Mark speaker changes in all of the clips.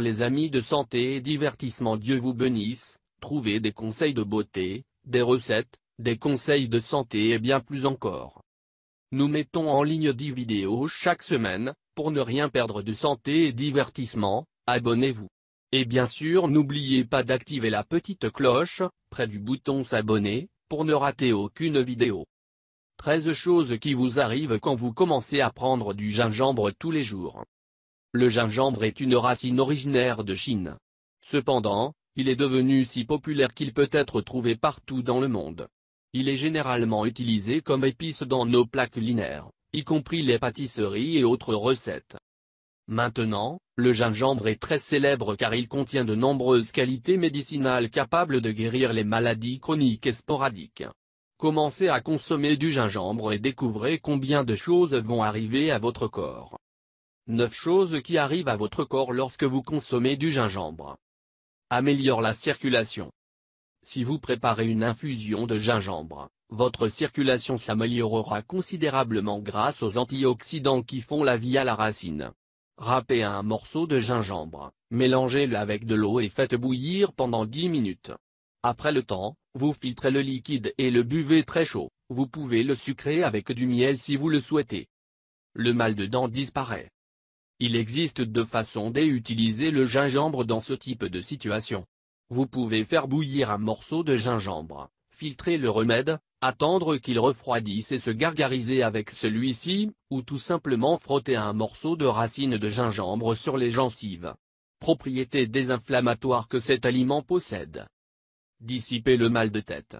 Speaker 1: les amis de santé et divertissement Dieu vous bénisse, trouvez des conseils de beauté, des recettes, des conseils de santé et bien plus encore. Nous mettons en ligne 10 vidéos chaque semaine, pour ne rien perdre de santé et divertissement, abonnez-vous. Et bien sûr n'oubliez pas d'activer la petite cloche, près du bouton s'abonner, pour ne rater aucune vidéo. 13 choses qui vous arrivent quand vous commencez à prendre du gingembre tous les jours. Le gingembre est une racine originaire de Chine. Cependant, il est devenu si populaire qu'il peut être trouvé partout dans le monde. Il est généralement utilisé comme épice dans nos plats culinaires, y compris les pâtisseries et autres recettes. Maintenant, le gingembre est très célèbre car il contient de nombreuses qualités médicinales capables de guérir les maladies chroniques et sporadiques. Commencez à consommer du gingembre et découvrez combien de choses vont arriver à votre corps. 9 choses qui arrivent à votre corps lorsque vous consommez du gingembre. Améliore la circulation. Si vous préparez une infusion de gingembre, votre circulation s'améliorera considérablement grâce aux antioxydants qui font la vie à la racine. Râpez un morceau de gingembre, mélangez-le avec de l'eau et faites bouillir pendant 10 minutes. Après le temps, vous filtrez le liquide et le buvez très chaud, vous pouvez le sucrer avec du miel si vous le souhaitez. Le mal de dents disparaît. Il existe deux façons d'utiliser le gingembre dans ce type de situation. Vous pouvez faire bouillir un morceau de gingembre, filtrer le remède, attendre qu'il refroidisse et se gargariser avec celui-ci, ou tout simplement frotter un morceau de racine de gingembre sur les gencives. Propriété désinflammatoire que cet aliment possède. Dissiper le mal de tête.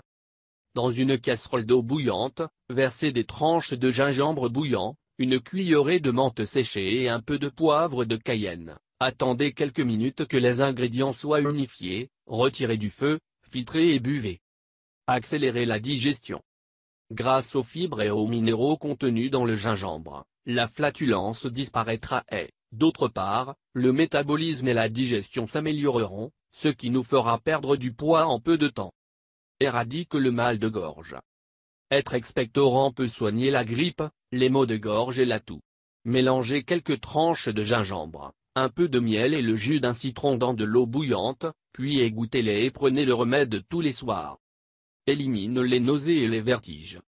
Speaker 1: Dans une casserole d'eau bouillante, versez des tranches de gingembre bouillant, une cuillerée de menthe séchée et un peu de poivre de cayenne. Attendez quelques minutes que les ingrédients soient unifiés, retirez du feu, filtrez et buvez. Accélérez la digestion. Grâce aux fibres et aux minéraux contenus dans le gingembre, la flatulence disparaîtra et, d'autre part, le métabolisme et la digestion s'amélioreront, ce qui nous fera perdre du poids en peu de temps éradique le mal de gorge. Être expectorant peut soigner la grippe, les maux de gorge et la toux. Mélangez quelques tranches de gingembre, un peu de miel et le jus d'un citron dans de l'eau bouillante, puis égouttez-les et prenez le remède tous les soirs. Élimine les nausées et les vertiges.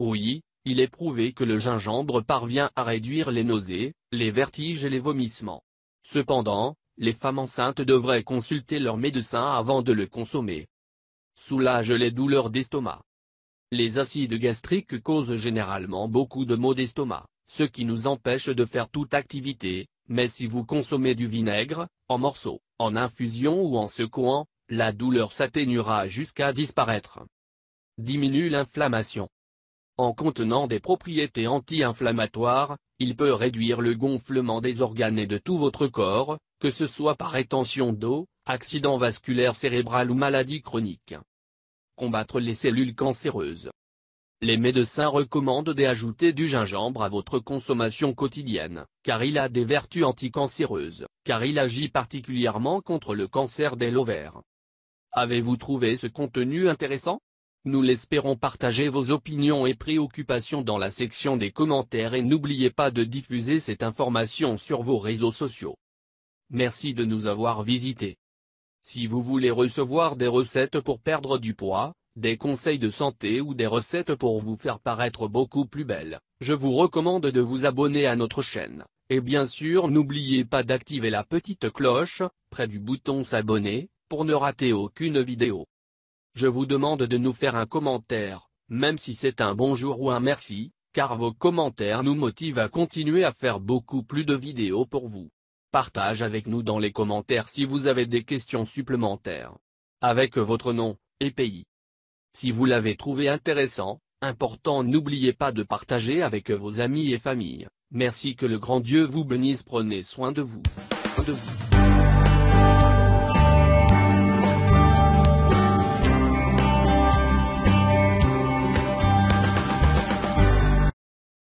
Speaker 1: Oui, il est prouvé que le gingembre parvient à réduire les nausées, les vertiges et les vomissements. Cependant, les femmes enceintes devraient consulter leur médecin avant de le consommer. Soulage les douleurs d'estomac. Les acides gastriques causent généralement beaucoup de maux d'estomac, ce qui nous empêche de faire toute activité, mais si vous consommez du vinaigre, en morceaux, en infusion ou en secouant, la douleur s'atténuera jusqu'à disparaître. Diminue l'inflammation. En contenant des propriétés anti-inflammatoires, il peut réduire le gonflement des organes et de tout votre corps, que ce soit par rétention d'eau, accident vasculaire cérébral ou maladie chronique combattre les cellules cancéreuses. Les médecins recommandent d'ajouter du gingembre à votre consommation quotidienne, car il a des vertus anticancéreuses, car il agit particulièrement contre le cancer des l'ovaire. Avez-vous trouvé ce contenu intéressant Nous l'espérons partager vos opinions et préoccupations dans la section des commentaires et n'oubliez pas de diffuser cette information sur vos réseaux sociaux. Merci de nous avoir visités. Si vous voulez recevoir des recettes pour perdre du poids, des conseils de santé ou des recettes pour vous faire paraître beaucoup plus belle, je vous recommande de vous abonner à notre chaîne. Et bien sûr n'oubliez pas d'activer la petite cloche, près du bouton s'abonner, pour ne rater aucune vidéo. Je vous demande de nous faire un commentaire, même si c'est un bonjour ou un merci, car vos commentaires nous motivent à continuer à faire beaucoup plus de vidéos pour vous. Partage avec nous dans les commentaires si vous avez des questions supplémentaires. Avec votre nom, et pays. Si vous l'avez trouvé intéressant, important n'oubliez pas de partager avec vos amis et familles. Merci que le grand Dieu vous bénisse prenez soin de vous. De vous.